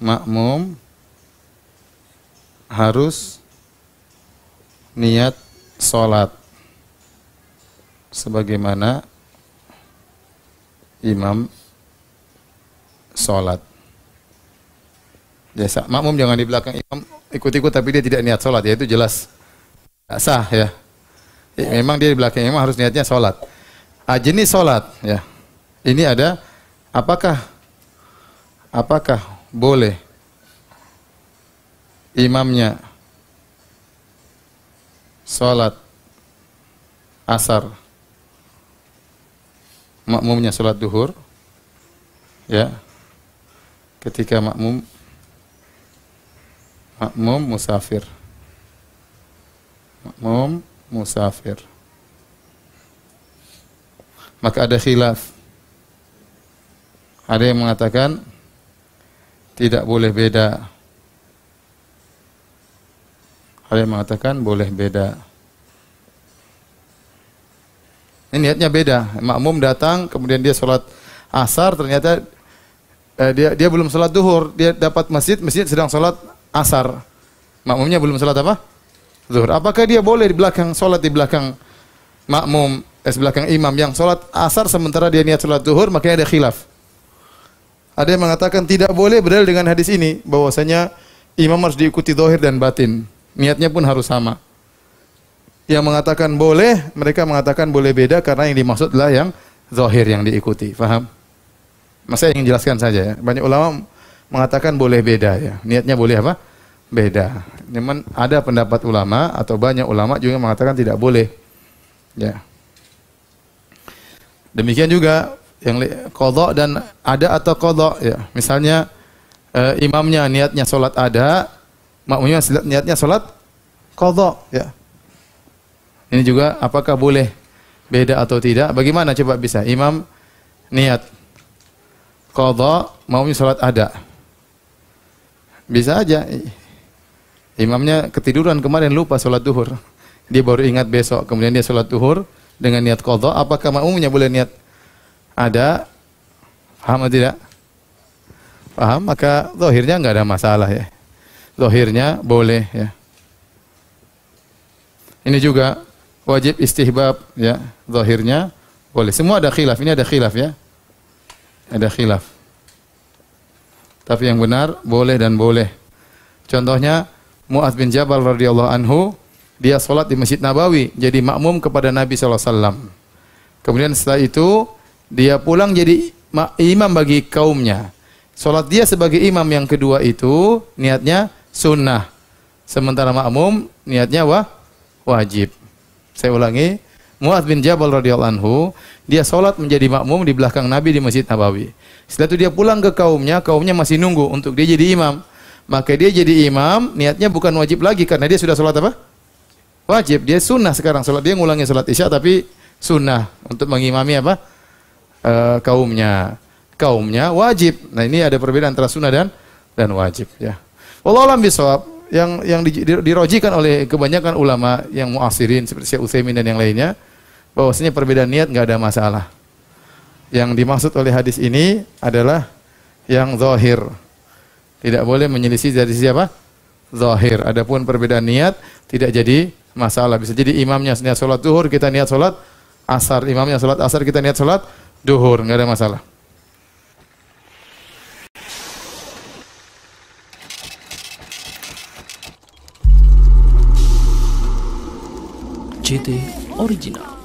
makmum harus niat sholat sebagaimana imam sholat. Biasa, ya, makmum jangan di belakang imam ikut-ikut tapi dia tidak niat sholat ya itu jelas tidak sah ya. ya. Memang dia di belakang imam harus niatnya sholat. Ajeni ah, sholat ya. Ini ada apakah apakah boleh imamnya sholat asar makmumnya sholat duhur ya ketika makmum makmum musafir makmum musafir maka ada khilaf ada yang mengatakan tidak boleh beda. Ada yang mengatakan boleh beda. Ini niatnya beda. Makmum datang, kemudian dia sholat asar, ternyata eh, dia dia belum sholat duhur. Dia dapat masjid, masjid sedang sholat asar. Makmumnya belum sholat apa? Duhur. Apakah dia boleh di belakang sholat di belakang makmum, eh, belakang imam yang sholat asar sementara dia niat sholat duhur, makanya ada khilaf. Ada yang mengatakan tidak boleh berdalil dengan hadis ini bahwasanya imam harus diikuti dohir dan batin. Niatnya pun harus sama. Yang mengatakan boleh, mereka mengatakan boleh beda karena yang dimaksudlah yang zahir yang diikuti. Faham? Mas saya ingin jelaskan saja ya. Banyak ulama mengatakan boleh beda ya. Niatnya boleh apa? Beda. Cuman ada pendapat ulama atau banyak ulama juga mengatakan tidak boleh. Ya. Demikian juga yang kodok dan ada atau kodok ya misalnya e, imamnya niatnya sholat ada makmumnya niatnya sholat kodok ya ini juga apakah boleh beda atau tidak bagaimana coba bisa imam niat kodok mau sholat ada bisa aja imamnya ketiduran kemarin lupa sholat duhur dia baru ingat besok kemudian dia sholat duhur dengan niat kodok apakah makmumnya boleh niat ada paham atau tidak? Paham maka zahirnya nggak ada masalah ya. Zahirnya boleh ya. Ini juga wajib istihbab ya. Zahirnya boleh. Semua ada khilaf. Ini ada khilaf ya. Ada khilaf. Tapi yang benar boleh dan boleh. Contohnya Muaz bin Jabal radhiyallahu anhu dia salat di Masjid Nabawi jadi makmum kepada Nabi saw Kemudian setelah itu dia pulang jadi imam bagi kaumnya. Salat dia sebagai imam yang kedua itu niatnya sunnah. Sementara makmum niatnya wah, wajib. Saya ulangi, Mu'ad bin Jabal radhiyallahu anhu, dia salat menjadi makmum di belakang Nabi di Masjid Nabawi. Setelah itu dia pulang ke kaumnya, kaumnya masih nunggu untuk dia jadi imam. Maka dia jadi imam, niatnya bukan wajib lagi karena dia sudah salat apa? Wajib. Dia sunnah sekarang salat dia ngulangi salat Isya tapi sunnah untuk mengimami apa? uh, kaumnya. Kaumnya wajib. Nah ini ada perbedaan antara sunnah dan dan wajib ya. Allah alam bisawab yang yang di, dirojikan oleh kebanyakan ulama yang muasirin seperti Syekh Utsaimin dan yang lainnya bahwasanya perbedaan niat nggak ada masalah. Yang dimaksud oleh hadis ini adalah yang zahir. Tidak boleh menyelisih dari siapa? Zahir. Adapun perbedaan niat tidak jadi masalah. Bisa jadi imamnya niat sholat zuhur, kita niat sholat asar. Imamnya sholat asar, kita niat sholat Duhur, nggak ada masalah. CT Original